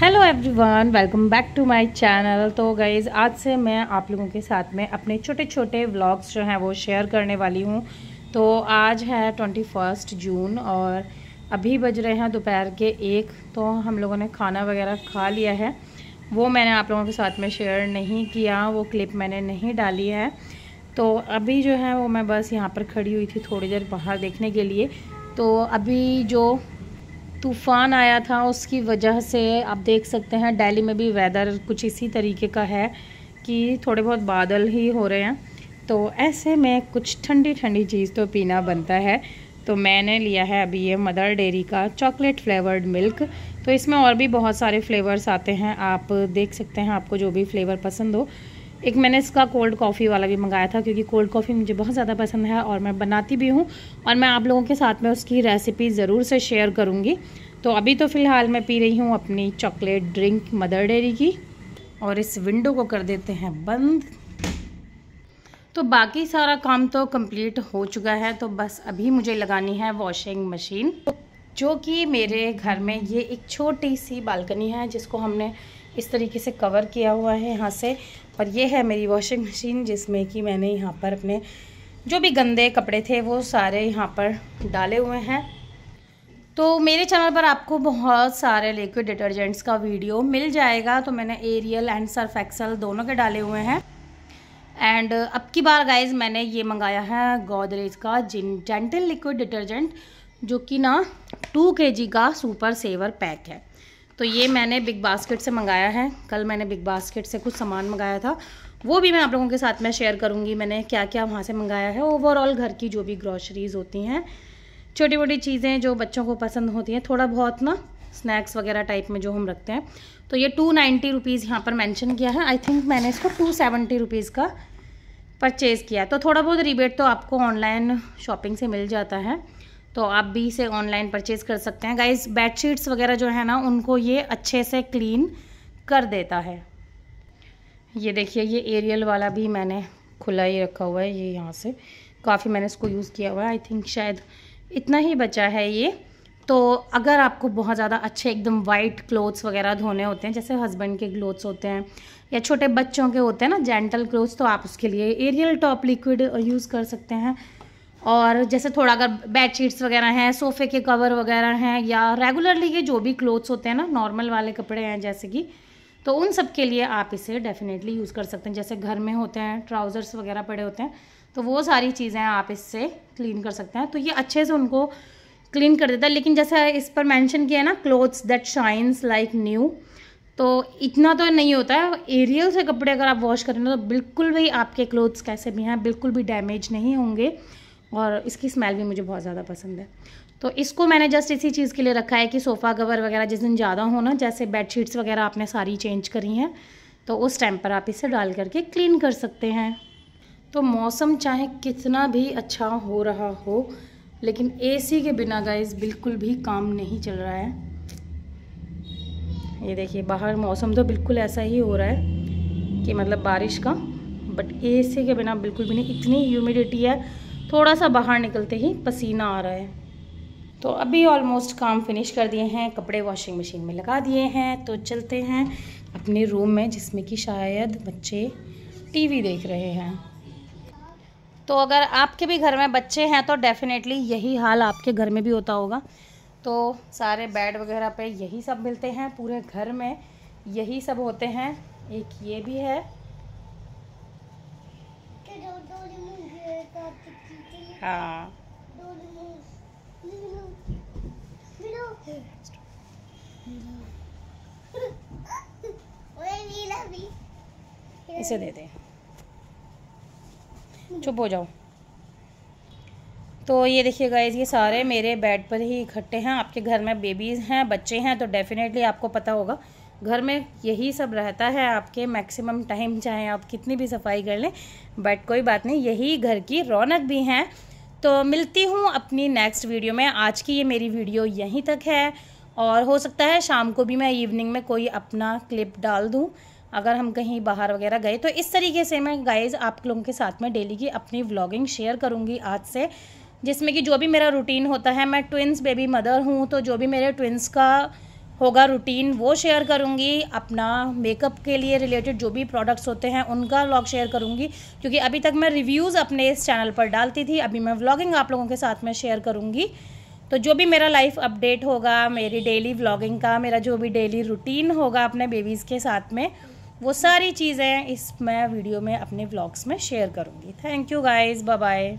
hello everyone welcome back to my channel तो guys आज से मैं आप लोगों के साथ में अपने छोटे छोटे व्लॉग्स जो हैं वो शेयर करने वाली हूँ तो आज है ट्वेंटी फर्स्ट जून और अभी बज रहे हैं दोपहर के एक तो हम लोगों ने खाना वगैरह खा लिया है वो मैंने आप लोगों के साथ में शेयर नहीं किया वो क्लिप मैंने नहीं डाली है तो अभी जो है वो मैं बस यहाँ पर खड़ी हुई थी थोड़ी देर बाहर देखने के लिए तो अभी जो तूफ़ान आया था उसकी वजह से आप देख सकते हैं दिल्ली में भी वेदर कुछ इसी तरीके का है कि थोड़े बहुत बादल ही हो रहे हैं तो ऐसे में कुछ ठंडी ठंडी चीज़ तो पीना बनता है तो मैंने लिया है अभी ये मदर डेरी का चॉकलेट फ्लेवर्ड मिल्क तो इसमें और भी बहुत सारे फ्लेवर्स आते हैं आप देख सकते हैं आपको जो भी फ्लेवर पसंद हो एक मैंने इसका कोल्ड कॉफ़ी वाला भी मंगाया था क्योंकि कोल्ड कॉफ़ी मुझे बहुत ज़्यादा पसंद है और मैं बनाती भी हूँ और मैं आप लोगों के साथ में उसकी रेसिपी ज़रूर से शेयर करूँगी तो अभी तो फ़िलहाल मैं पी रही हूँ अपनी चॉकलेट ड्रिंक मदर डेरी की और इस विंडो को कर देते हैं बंद तो बाकी सारा काम तो कंप्लीट हो चुका है तो बस अभी मुझे लगानी है वॉशिंग मशीन जो कि मेरे घर में ये एक छोटी सी बालकनी है जिसको हमने इस तरीके से कवर किया हुआ है यहाँ से और ये है मेरी वॉशिंग मशीन जिसमें कि मैंने यहाँ पर अपने जो भी गंदे कपड़े थे वो सारे यहाँ पर डाले हुए हैं तो मेरे चैनल पर आपको बहुत सारे लिक्विड डिटर्जेंट्स का वीडियो मिल जाएगा तो मैंने एरियल एंड सर्फ एक्सल दोनों के डाले हुए हैं एंड अब की बार गाइज मैंने ये मंगाया है गोदरेज का जिन जेंटल लिक्विड डिटर्जेंट जो कि ना टू के जी का सुपर सेवर पैक है तो ये मैंने बिग बास्केट से मंगाया है कल मैंने बिग बास्केट से कुछ सामान मंगाया था वो भी मैं आप लोगों के साथ में शेयर करूँगी मैंने क्या क्या वहाँ से मंगाया है ओवरऑल घर की जो भी ग्रॉसरीज़ होती हैं छोटी मोटी चीज़ें जो बच्चों को पसंद होती हैं थोड़ा बहुत ना स्नैक्स वगैरह टाइप में जो हम रखते हैं तो ये टू नाइन्टी रुपीज़ यहाँ पर मेंशन किया है आई थिंक मैंने इसको टू सेवेंटी रुपीज़ का परचेज़ किया तो थोड़ा बहुत रिबेट तो आपको ऑनलाइन शॉपिंग से मिल जाता है तो आप भी इसे ऑनलाइन परचेज़ कर सकते हैं गाइस बेडशीट्स वगैरह जो है ना उनको ये अच्छे से क्लीन कर देता है ये देखिए ये एरियल वाला भी मैंने खुला ही रखा हुआ है ये यहाँ से काफ़ी मैंने इसको यूज़ किया हुआ है आई थिंक शायद इतना ही बचा है ये तो अगर आपको बहुत ज़्यादा अच्छे एकदम वाइट क्लोथ्स वगैरह धोने होते हैं जैसे हस्बैंड के क्लोथ्स होते हैं या छोटे बच्चों के होते हैं ना जेंटल क्लोथ्स तो आप उसके लिए एरियल टॉप लिक्विड यूज़ कर सकते हैं और जैसे थोड़ा अगर बेड शीट्स वगैरह हैं सोफ़े के कवर वगैरह हैं या रेगुलरली के जो भी क्लोथ्स होते हैं ना नॉर्मल वाले कपड़े हैं जैसे कि तो उन सब के लिए आप इसे डेफिनेटली यूज़ कर सकते हैं जैसे घर में होते हैं ट्राउज़र्स वगैरह पड़े होते हैं तो वो सारी चीज़ें आप इससे क्लीन कर सकते हैं तो ये अच्छे से उनको क्लीन कर देता है लेकिन जैसा इस पर मैंशन किया है ना clothes that shines like new तो इतना तो नहीं होता है एरियल से कपड़े अगर आप वॉश करें तो बिल्कुल भी आपके क्लोथ्स कैसे भी हैं बिल्कुल भी डैमेज नहीं होंगे और इसकी स्मेल भी मुझे बहुत ज़्यादा पसंद है तो इसको मैंने जस्ट इसी चीज़ के लिए रखा है कि सोफ़ा कवर वगैरह जिस दिन ज़्यादा हो ना जैसे बेड शीट्स वगैरह आपने सारी चेंज करी हैं तो उस टाइम पर आप इसे डाल करके क्लीन कर सकते हैं तो मौसम चाहे कितना भी अच्छा हो रहा हो लेकिन एसी के बिना गाइस बिल्कुल भी काम नहीं चल रहा है ये देखिए बाहर मौसम तो बिल्कुल ऐसा ही हो रहा है कि मतलब बारिश का बट एसी के बिना बिल्कुल भी नहीं इतनी ह्यूमिडिटी है थोड़ा सा बाहर निकलते ही पसीना आ रहा है तो अभी ऑलमोस्ट काम फिनिश कर दिए हैं कपड़े वॉशिंग मशीन में लगा दिए हैं तो चलते हैं अपने रूम में जिसमें कि शायद बच्चे टीवी देख रहे हैं तो अगर आपके भी घर में बच्चे हैं तो डेफ़िनेटली यही हाल आपके घर में भी होता होगा तो सारे बेड वगैरह पे यही सब मिलते हैं पूरे घर में यही सब होते हैं एक ये भी है हाँ इसे दे दे चुप हो जाओ तो ये देखिए गाइज ये सारे मेरे बेड पर ही इकट्ठे हैं आपके घर में बेबीज़ हैं बच्चे हैं तो डेफ़िनेटली आपको पता होगा घर में यही सब रहता है आपके मैक्सिमम टाइम चाहे आप कितनी भी सफाई कर लें बट कोई बात नहीं यही घर की रौनक भी हैं तो मिलती हूँ अपनी नेक्स्ट वीडियो में आज की ये मेरी वीडियो यहीं तक है और हो सकता है शाम को भी मैं इवनिंग में कोई अपना क्लिप डाल दूँ अगर हम कहीं बाहर वगैरह गए तो इस तरीके से मैं गाइज आप लोगों के साथ में डेली की अपनी व्लॉगिंग शेयर करूँगी आज से जिसमें कि जो भी मेरा रूटीन होता है मैं ट्विंस बेबी मदर हूँ तो जो भी मेरे ट्विंस का होगा रूटीन वो शेयर करूँगी अपना मेकअप के लिए रिलेटेड जो भी प्रोडक्ट्स होते हैं उनका व्लॉग शेयर करूँगी क्योंकि अभी तक मैं रिव्यूज़ अपने इस चैनल पर डालती थी अभी मैं व्लॉगिंग आप लोगों के साथ में शेयर करूँगी तो जो भी मेरा लाइफ अपडेट होगा मेरी डेली व्लॉगिंग का मेरा जो भी डेली रूटीन होगा अपने बेबीज़ के साथ में वो सारी चीज़ें इस मैं वीडियो में अपने व्लॉग्स में शेयर करूँगी थैंक यू गाइज़ बाय